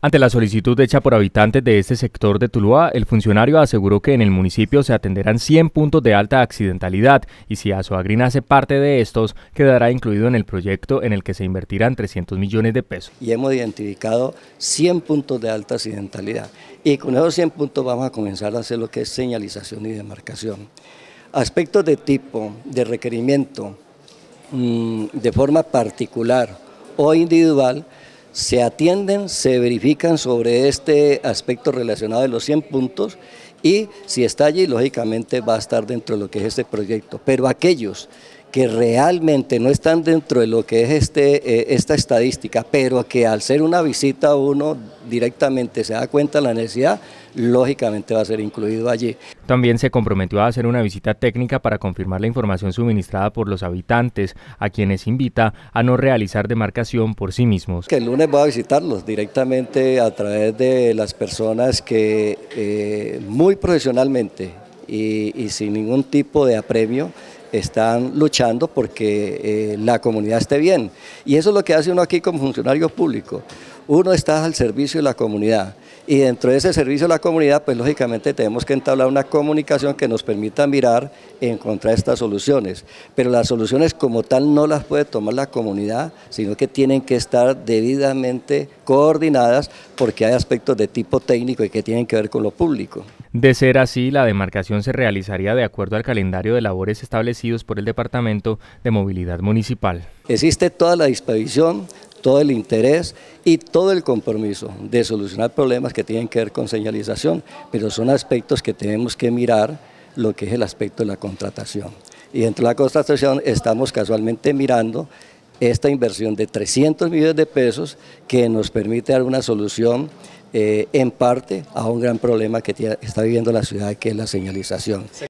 Ante la solicitud hecha por habitantes de este sector de Tuluá, el funcionario aseguró que en el municipio se atenderán 100 puntos de alta accidentalidad y si Azuagrina hace parte de estos, quedará incluido en el proyecto en el que se invertirán 300 millones de pesos. Y hemos identificado 100 puntos de alta accidentalidad y con esos 100 puntos vamos a comenzar a hacer lo que es señalización y demarcación. Aspectos de tipo, de requerimiento, mm, de forma particular o individual, se atienden, se verifican sobre este aspecto relacionado de los 100 puntos y si está allí, lógicamente va a estar dentro de lo que es este proyecto. Pero aquellos que realmente no están dentro de lo que es este, eh, esta estadística, pero que al ser una visita uno directamente se da cuenta de la necesidad, lógicamente va a ser incluido allí. También se comprometió a hacer una visita técnica para confirmar la información suministrada por los habitantes, a quienes invita a no realizar demarcación por sí mismos. Que el lunes voy a visitarlos directamente a través de las personas que eh, muy profesionalmente y sin ningún tipo de apremio están luchando porque eh, la comunidad esté bien. Y eso es lo que hace uno aquí como funcionario público. Uno está al servicio de la comunidad y dentro de ese servicio de la comunidad, pues lógicamente tenemos que entablar una comunicación que nos permita mirar y encontrar estas soluciones. Pero las soluciones como tal no las puede tomar la comunidad, sino que tienen que estar debidamente coordinadas porque hay aspectos de tipo técnico y que tienen que ver con lo público. De ser así, la demarcación se realizaría de acuerdo al calendario de labores establecido por el Departamento de Movilidad Municipal. Existe toda la disposición, todo el interés y todo el compromiso de solucionar problemas que tienen que ver con señalización, pero son aspectos que tenemos que mirar lo que es el aspecto de la contratación. Y dentro de la contratación estamos casualmente mirando esta inversión de 300 millones de pesos que nos permite dar una solución eh, en parte a un gran problema que está viviendo la ciudad, que es la señalización.